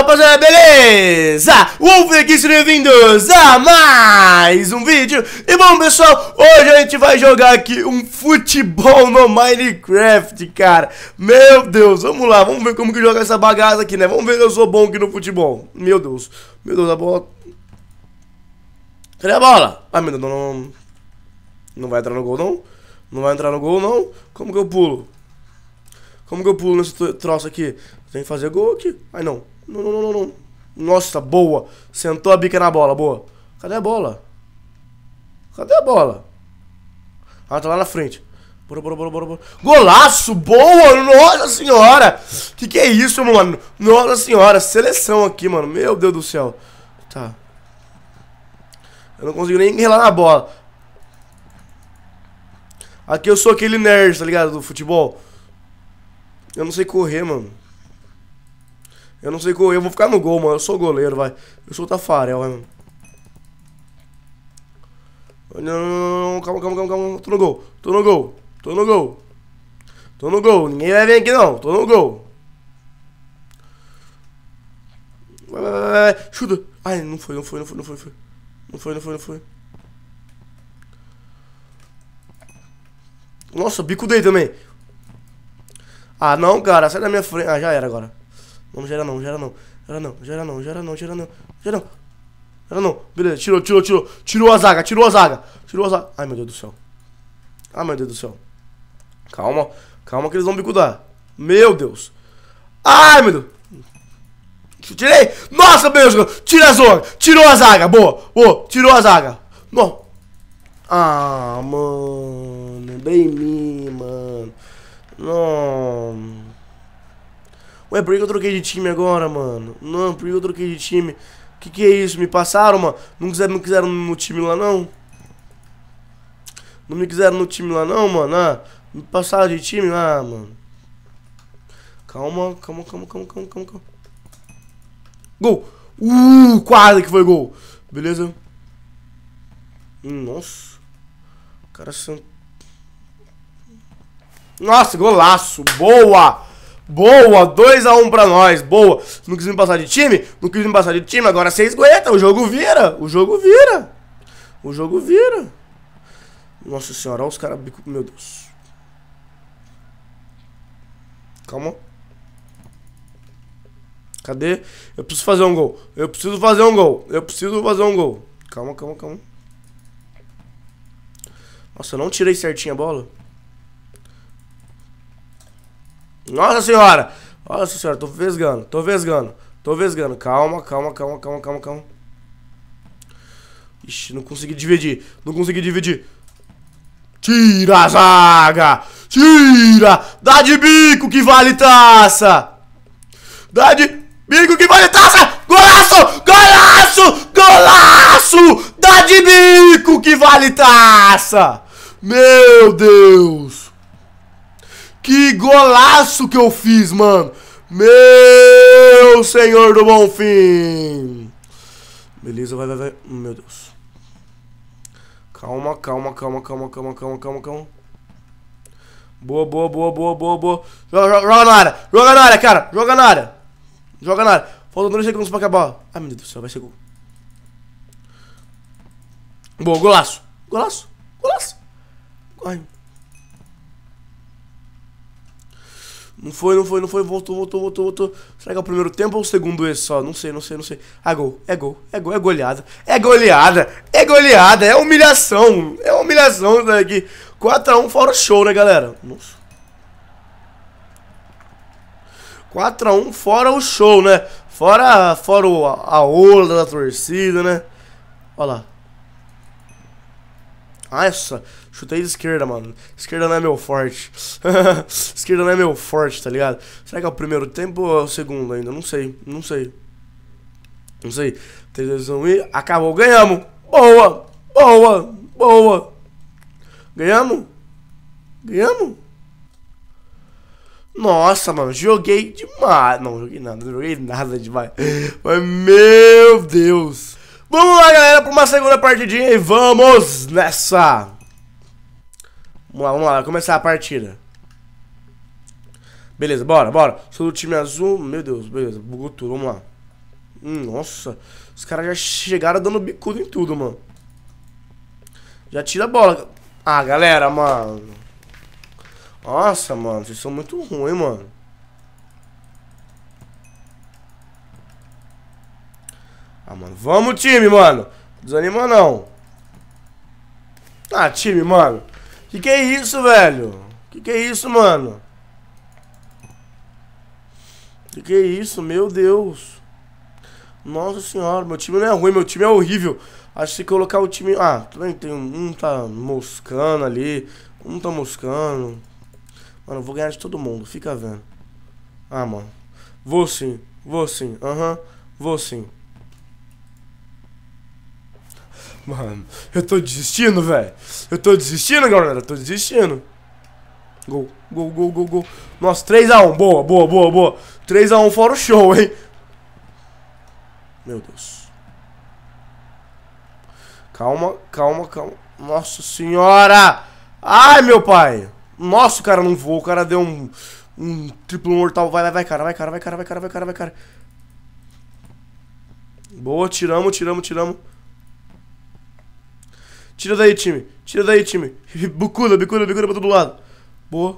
rapaziada, beleza? Wolf aqui, sejam bem-vindos a mais um vídeo E bom, pessoal, hoje a gente vai jogar aqui um futebol no Minecraft, cara Meu Deus, vamos lá, vamos ver como que joga essa bagaça aqui, né? Vamos ver se eu sou bom aqui no futebol Meu Deus, meu Deus, a bola... Cadê a bola? Ai, ah, meu Deus, não, não... Não vai entrar no gol, não? Não vai entrar no gol, não? Como que eu pulo? Como que eu pulo nesse troço aqui? Tem que fazer gol aqui. Ai, não. Não, não, não, não. Nossa, boa. Sentou a bica na bola, boa. Cadê a bola? Cadê a bola? Ah, tá lá na frente. Bora, bora, bora, bora, bora. Golaço! Boa! Nossa senhora! Que que é isso, mano? Nossa senhora, seleção aqui, mano. Meu Deus do céu. Tá. Eu não consigo nem relar na bola. Aqui eu sou aquele nerd, tá ligado? Do futebol. Eu não sei correr, mano. Eu não sei qual, eu vou ficar no gol, mano. Eu sou goleiro, vai. Eu sou o Tafarel, vai, mano. Não, calma, calma, calma, calma. Tô no gol, tô no gol, tô no gol. Tô no gol, ninguém vai vir aqui não, tô no gol. Vai, vai, vai, vai. Chuta. Ai, não foi, não foi, não foi, não foi, foi. Não foi, não foi, não foi. Nossa, bico dei também. Ah, não, cara, sai da minha frente. Ah, já era agora. Não, gera não, gera não. Gera não, gera não, gera não, gera não. Gera não. Gera não. Beleza, tirou, tirou, tirou. Tirou a zaga, tirou a zaga. Tirou a zaga. Ai, meu Deus do céu. Ai, meu Deus do céu. Calma, calma que eles vão bicudar. Meu Deus. Ai, meu Deus. Tirei. Nossa, Deus. Tira a zaga. Tirou a zaga. Boa, boa. Tirou a zaga. Não. Ah, mano. Bem mim, mano. Não. Ué, por que eu troquei de time agora, mano? Não, por que eu troquei de time? Que que é isso? Me passaram, mano? Não quiseram, não quiseram no time lá, não? Não me quiseram no time lá, não, mano? Ah, me passaram de time lá, ah, mano. Calma, calma, calma, calma, calma, calma, calma. Gol! Uh, quase que foi gol. Beleza? Nossa. Cara, santo. Nossa, golaço. Boa! Boa, 2x1 um pra nós, boa. Não quis me passar de time? Não quis me passar de time, agora vocês aguentam. O jogo vira, o jogo vira. O jogo vira. Nossa senhora, olha os caras bico. Meu Deus. Calma. Cadê? Eu preciso fazer um gol. Eu preciso fazer um gol. Eu preciso fazer um gol. Calma, calma, calma. Nossa, eu não tirei certinho a bola. Nossa senhora! Nossa senhora, tô vesgando, tô vesgando, tô vesgando. Calma, calma, calma, calma, calma, calma. Ixi, não consegui dividir, não consegui dividir. Tira a zaga! Tira! Dá de bico que vale taça! Dá de bico que vale taça! Golaço! Golaço! Golaço! Dá de bico que vale taça! Meu Deus! Que golaço que eu fiz, mano. Meu senhor do bom fim. Beleza, vai, vai, vai. Meu Deus. Calma, calma, calma, calma, calma, calma, calma, calma. Boa, boa, boa, boa, boa, boa. Joga, joga, na área. Joga na área, cara. Joga na área. Joga na área. Faltam 3 segundos pra acabar. Ai, meu Deus do céu, vai ser gol. Boa, golaço. Golaço. Golaço. Ai, Não foi, não foi, não foi, voltou, voltou, voltou, voltou. Será que é o primeiro tempo ou o segundo esse só? Não sei, não sei, não sei. Ah, gol, é gol, é gol, é goleada. É goleada, é goleada, é humilhação. É humilhação isso daqui. 4x1 fora o show, né, galera? Nossa. 4x1 fora o show, né? Fora, fora a, a onda da torcida, né? Olha lá. Nossa, ah, chutei de esquerda, mano. Esquerda não é meu forte. esquerda não é meu forte, tá ligado? Será que é o primeiro tempo ou é o segundo ainda? Não sei, não sei. Não sei. 3, 2, 1 e acabou. Ganhamos. Boa, boa, boa. Ganhamos? Ganhamos? Nossa, mano, joguei demais. Não, joguei nada, não joguei nada demais. Mas, meu Deus. Vamos lá, galera, para uma segunda partidinha e vamos nessa! Vamos lá, vamos lá, vai começar a partida. Beleza, bora, bora. Sou do time azul, meu Deus, beleza, bugou tudo, vamos lá. Hum, nossa, os caras já chegaram dando bicudo em tudo, mano. Já tira a bola. Ah, galera, mano. Nossa, mano, vocês são muito ruins, mano. Ah, mano. Vamos, time, mano. Desanima não. Ah, time, mano. Que que é isso, velho? Que que é isso, mano? Que que é isso? Meu Deus. Nossa senhora, meu time não é ruim, meu time é horrível. Acho que se colocar o time... Ah, também tem um tá moscando ali, um tá moscando. Mano, eu vou ganhar de todo mundo, fica vendo. Ah, mano. Vou sim, vou sim, aham, uhum. vou sim. Mano, eu tô desistindo, velho. Eu tô desistindo, galera. Eu tô desistindo. Gol, gol, gol, gol, gol. Nossa, 3x1. Boa, boa, boa, boa. 3x1 fora o show, hein? Meu Deus. Calma, calma, calma. Nossa senhora! Ai, meu pai! Nossa, o cara não voou. O cara deu um, um triplo mortal. Vai, vai, vai, cara. Vai, cara, vai, cara, vai, cara, vai, cara, vai, cara. Boa, tiramos, tiramos, tiramos. Tira daí, time. Tira daí, time. Bucula, bicula, bicula pra todo lado. Boa.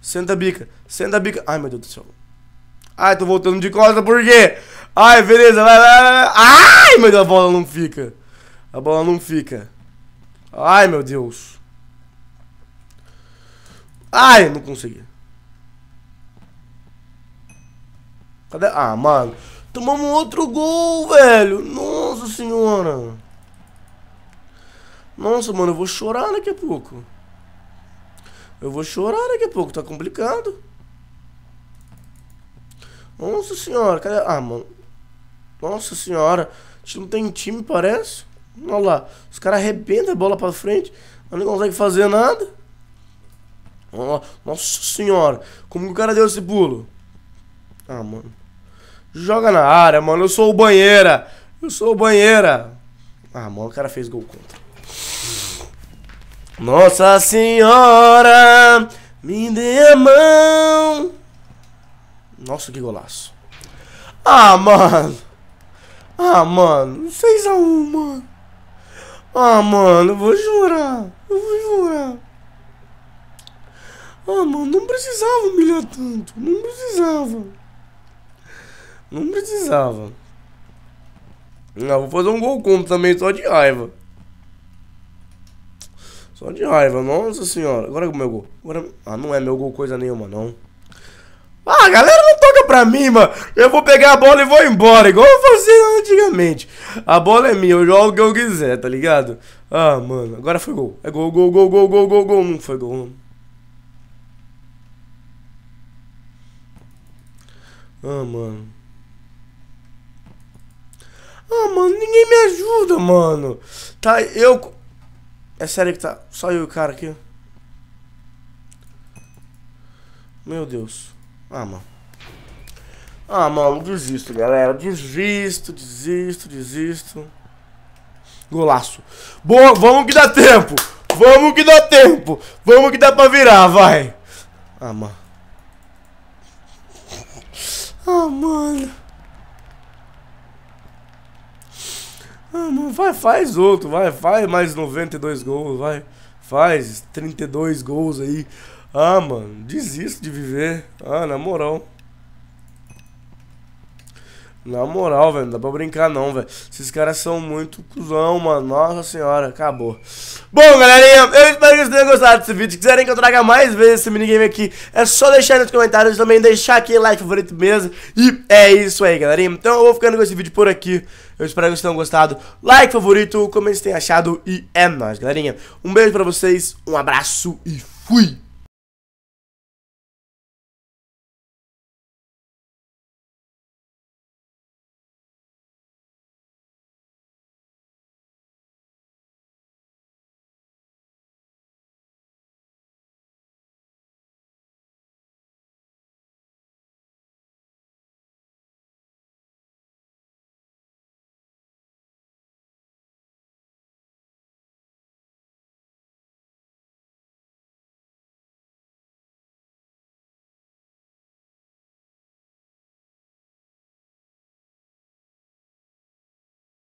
Senta a bica. Senta a bica. Ai, meu Deus do céu. Ai, tô voltando de costa, por quê? Ai, beleza, vai, vai, vai. Ai, meu Deus, a bola não fica. A bola não fica. Ai, meu Deus. Ai, não consegui. Cadê? Ah, mano. Tomamos outro gol, velho. Nossa. Nossa senhora! Nossa, mano, eu vou chorar daqui a pouco. Eu vou chorar daqui a pouco, tá complicado. Nossa senhora, cadê? Ah, mano. Nossa senhora, a gente não tem time, parece. Olha lá, os caras arrebentam a bola pra frente, mas não consegue fazer nada. Nossa senhora, como que o cara deu esse pulo? Ah, mano. Joga na área, mano. Eu sou o banheira. Eu sou banheira. Ah, mano, o cara fez gol contra. Nossa Senhora, me dê a mão. Nossa, que golaço. Ah, mano. Ah, mano. 6x1, mano. Ah, mano, eu vou jurar. Eu vou jurar. Ah, mano, não precisava humilhar tanto. Não precisava. Não precisava. Não, vou fazer um gol como também, só de raiva. Só de raiva, nossa senhora. Agora é o meu gol. Agora... Ah, não é meu gol coisa nenhuma, não. Ah, galera, não toca pra mim, mano. Eu vou pegar a bola e vou embora, igual eu fazia antigamente. A bola é minha, eu jogo o que eu quiser, tá ligado? Ah, mano, agora foi gol. É gol, gol, gol, gol, gol, gol, gol. Não foi gol, mano. Ah, mano. Ah, mano, ninguém me ajuda, mano. Tá, eu. É sério que tá. Só eu e o cara aqui. Meu Deus. Ah, mano. Ah, mano, desisto, galera. Desisto, desisto, desisto. Golaço. Boa, vamos que dá tempo. Vamos que dá tempo. Vamos que dá pra virar, vai. Ah, mano. Ah, mano. vai, faz outro, vai, faz mais 92 gols, vai, faz 32 gols aí. Ah, mano, desisto de viver. Ah, na moral. Na moral, velho, não dá pra brincar não, velho. Esses caras são muito cuzão, mano. Nossa senhora, acabou. Bom, galerinha, eu espero que vocês tenham gostado desse vídeo. Se quiserem que eu traga mais vezes esse minigame aqui, é só deixar nos comentários também, deixar aquele like favorito mesmo. E é isso aí, galerinha. Então eu vou ficando com esse vídeo por aqui. Eu espero que vocês tenham gostado. Like favorito, comente se tem achado e é nóis, galerinha. Um beijo pra vocês, um abraço e fui!